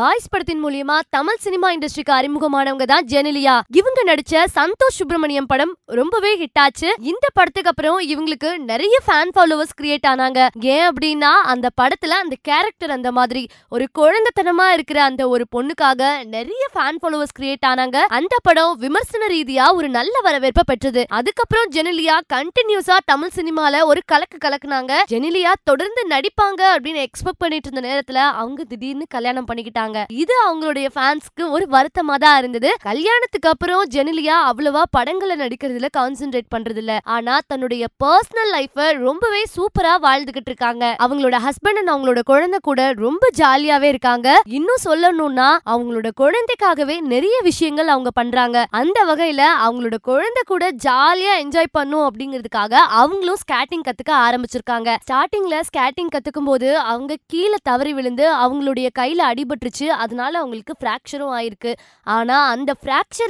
boys படத்தின் மூலியமா Tamil cinema இண்டஸ்ட்ரிக்கு அறிமுகமானவங்க தான் ஜெனிலியா இவங்க நடிச்ச சந்தோஷ் சுப்பிரமணியம் படம் ரொம்பவே ஹிட் ஆச்சு இந்த படத்துக்கு அப்புறம் இவங்களுக்கு நிறைய ஃபேன் ஃபாலோவர்ஸ் கிரியேட் ஆனாங்க ஏன் அப்படின்னா அந்த படத்துல அந்த கேரக்டர் அந்த மாதிரி ஒரு குழந்தைத்தனமா இருக்கிற அந்த ஒரு பொண்ணுக்காக நிறைய ஃபேன் ஃபாலோவர்ஸ் கிரியேட் ஆனாங்க அந்த படம் விமர்சன ரீதியா ஒரு நல்ல வரவேற்பை பெற்றது அதுக்கப்புறம் ஜெனிலியா கண்டினியூஸா தமிழ் சினிமால ஒரு கலக்கு கலக்குனாங்க ஜெனிலியா தொடர்ந்து நடிப்பாங்க அப்படின்னு எக்ஸ்பெக்ட் பண்ணிட்டு இருந்த நேரத்துல அவங்க திடீர்னு கல்யாணம் பண்ணிக்கிட்டாங்க இருக்காங்க இது அவங்களுடைய ஃபேன்ஸ்க்கு ஒரு வருத்தமா தான் இருந்தது கல்யாணத்துக்கு அப்புறம் ஜெனிலியா அவ்வளவா படங்களை நடிக்கிறதுல கான்சென்ட்ரேட் பண்றது இல்ல ஆனா தன்னுடைய பர்சனல் லைஃப ரொம்பவே சூப்பரா வாழ்ந்துகிட்டு இருக்காங்க அவங்களோட ஹஸ்பண்ட் அண்ட் அவங்களோட குழந்தை கூட ரொம்ப ஜாலியாவே இருக்காங்க இன்னும் சொல்லணும்னா அவங்களோட குழந்தைக்காகவே நிறைய விஷயங்கள் அவங்க பண்றாங்க அந்த வகையில அவங்களோட குழந்தை கூட ஜாலியா என்ஜாய் பண்ணும் அப்படிங்கிறதுக்காக அவங்களும் ஸ்கேட்டிங் கத்துக்க ஆரம்பிச்சிருக்காங்க ஸ்டார்டிங்ல ஸ்கேட்டிங் கத்துக்கும் போது அவங்க கீழே தவறி விழுந்து அவங்களுடைய கையில அடிபட்டு பட்டுருச்சு அதனால அவங்களுக்கு ஃப்ராக்சரும் ஆயிருக்கு ஆனா அந்த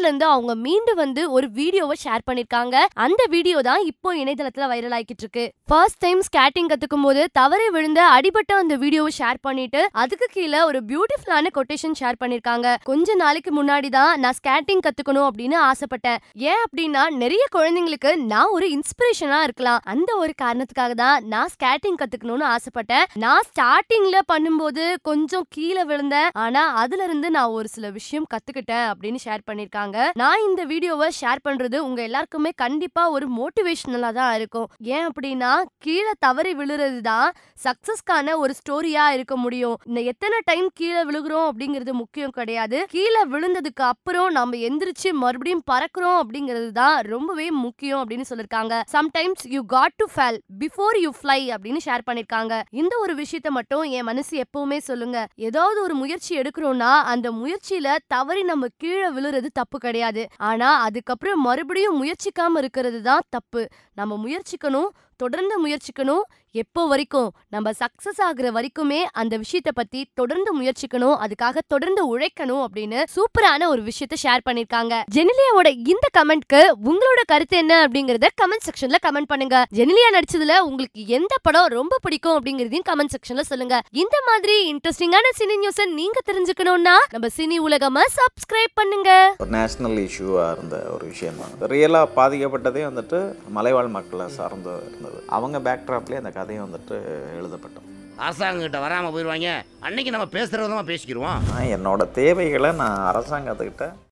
இருந்து அவங்க மீண்டு வந்து ஒரு வீடியோவை ஷேர் பண்ணிருக்காங்க அந்த வீடியோ தான் இப்போ இணையதளத்துல வைரல் ஆகிட்டு இருக்கு ஃபர்ஸ்ட் டைம் ஸ்கேட்டிங் கத்துக்கும் போது தவறி விழுந்த அடிபட்ட அந்த வீடியோவை ஷேர் பண்ணிட்டு அதுக்கு கீழே ஒரு பியூட்டிஃபுல்லான கொட்டேஷன் ஷேர் பண்ணியிருக்காங்க கொஞ்ச நாளைக்கு முன்னாடி தான் நான் ஸ்கேட்டிங் கத்துக்கணும் அப்படின்னு ஆசைப்பட்டேன் ஏன் அப்படின்னா நிறைய குழந்தைங்களுக்கு நான் ஒரு இன்ஸ்பிரேஷனாக இருக்கலாம் அந்த ஒரு காரணத்துக்காக தான் நான் ஸ்கேட்டிங் கத்துக்கணும்னு ஆசைப்பட்டேன் நான் ஸ்டார்டிங்ல பண்ணும்போது கொஞ்சம் கீழே விழுந்தேன் ஆனா அதுல இருந்து நான் ஒரு சில விஷயம் கத்துக்கிட்டேன் அப்படின்னு ஷேர் பண்ணிருக்காங்க நான் இந்த வீடியோவை ஷேர் பண்றது உங்க எல்லாருக்குமே கண்டிப்பா ஒரு மோட்டிவேஷனலா தான் இருக்கும் ஏன் அப்படின்னா கீழே தவறி விழுறது தான் சக்சஸ்க்கான ஒரு ஸ்டோரியா இருக்க முடியும் இந்த எத்தனை டைம் கீழே விழுகிறோம் அப்படிங்கிறது முக்கியம் கிடையாது கீழே விழுந்ததுக்கு அப்புறம் நம்ம எந்திரிச்சு மறுபடியும் பறக்கிறோம் அப்படிங்கிறது தான் ரொம்பவே முக்கியம் அப்படின்னு சொல்லியிருக்காங்க sometimes you got to fail before you fly அப்படின்னு ஷேர் பண்ணிருக்காங்க இந்த ஒரு விஷயத்த மட்டும் என் மனசு எப்பவுமே சொல்லுங்க ஏதாவது ஒரு முயற்சி முயற்சி எடுக்கிறோம்னா அந்த முயற்சியில தவறி நம்ம கீழே விழுறது தப்பு கிடையாது ஆனா அதுக்கப்புறம் மறுபடியும் முயற்சிக்காம இருக்கிறது தான் தப்பு நம்ம முயற்சிக்கணும் தொடர்ந்து முயற்சிக்கணும் எப்போ வரைக்கும் நம்ம சக்சஸ் ஆகுற வரைக்குமே அந்த விஷயத்த பத்தி தொடர்ந்து முயற்சிக்கணும் அதுக்காக தொடர்ந்து உழைக்கணும் அப்படின்னு சூப்பரான ஒரு விஷயத்த ஷேர் பண்ணிருக்காங்க ஜெனிலியாவோட இந்த கமெண்ட்க்கு உங்களோட கருத்து என்ன அப்படிங்கறத கமெண்ட் செக்ஷன்ல கமெண்ட் பண்ணுங்க ஜெனிலியா நடிச்சதுல உங்களுக்கு எந்த படம் ரொம்ப பிடிக்கும் அப்படிங்கறதையும் கமெண்ட் செக்ஷன்ல சொல்லுங்க இந்த மாதிரி இன்ட்ரெஸ்டிங்கான சினி நியூஸ் நீங்க தெரிஞ்சுக்கணும்னா நம்ம சினி உலகமா சப்ஸ்கிரைப் பண்ணுங்க ஒரு நேஷனல் இஷ்யூவா இருந்த ஒரு விஷயம் தான் ரியலா பாதிக்கப்பட்டதே வந்துட்டு மலைவாழ் மக்களை சார்ந்து இருந்தது இருந்தது அவங்க பேக்ட்ராப்லேயே அந்த கதையை வந்துட்டு எழுதப்பட்டோம் அரசாங்கிட்ட வராமல் போயிடுவாங்க அன்னைக்கு நம்ம பேசுகிற விதமாக பேசிக்கிடுவோம் என்னோட தேவைகளை நான் அரசாங்கத்துக்கிட்ட